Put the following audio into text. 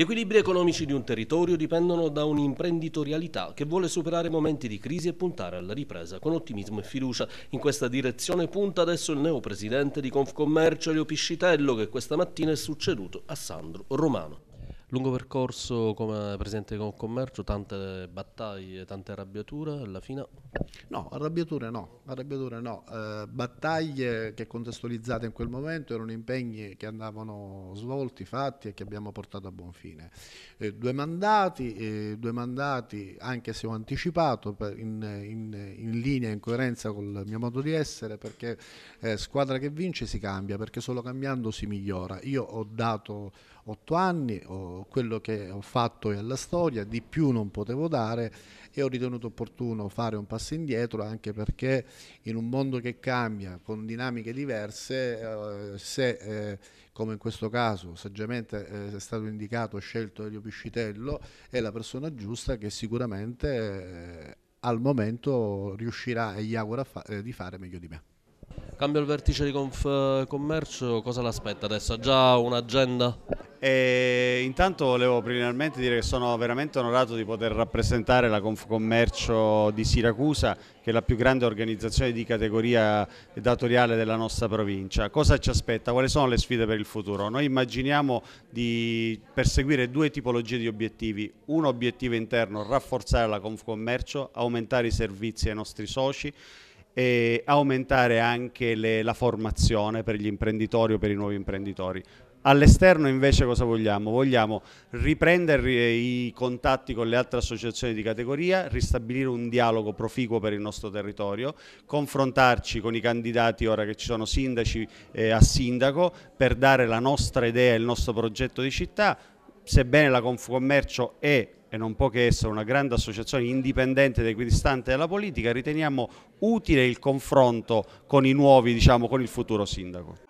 Gli equilibri economici di un territorio dipendono da un'imprenditorialità che vuole superare momenti di crisi e puntare alla ripresa con ottimismo e fiducia. In questa direzione punta adesso il neopresidente di Confcommercio Elio Piscitello che questa mattina è succeduto a Sandro Romano. Lungo percorso come presidente di commercio, tante battaglie, tante arrabbiature alla fine? No, arrabbiature no, arrabbiature no. Eh, battaglie che contestualizzate in quel momento erano impegni che andavano svolti, fatti e che abbiamo portato a buon fine. Eh, due, mandati, eh, due mandati, anche se ho anticipato in, in, in, linea, in coerenza col mio modo di essere, perché eh, squadra che vince si cambia, perché solo cambiando si migliora. Io ho dato otto anni, ho quello che ho fatto e alla storia, di più non potevo dare e ho ritenuto opportuno fare un passo indietro anche perché in un mondo che cambia con dinamiche diverse, eh, se eh, come in questo caso saggiamente eh, è stato indicato, scelto Elio Piscitello, è la persona giusta che sicuramente eh, al momento riuscirà e gli auguro fa eh, di fare meglio di me. Cambio il vertice di Conf Commercio, cosa l'aspetta adesso? Ha già un'agenda? E intanto volevo preliminarmente dire che sono veramente onorato di poter rappresentare la Confcommercio di Siracusa, che è la più grande organizzazione di categoria datoriale della nostra provincia. Cosa ci aspetta? Quali sono le sfide per il futuro? Noi immaginiamo di perseguire due tipologie di obiettivi. Un obiettivo interno, rafforzare la Confcommercio, aumentare i servizi ai nostri soci e aumentare anche le, la formazione per gli imprenditori o per i nuovi imprenditori. All'esterno invece cosa vogliamo? Vogliamo riprendere eh, i contatti con le altre associazioni di categoria, ristabilire un dialogo proficuo per il nostro territorio, confrontarci con i candidati ora che ci sono sindaci eh, a sindaco per dare la nostra idea, e il nostro progetto di città, sebbene la Confcommercio è e non può che essere una grande associazione indipendente ed equidistante dalla politica, riteniamo utile il confronto con i nuovi, diciamo, con il futuro sindaco.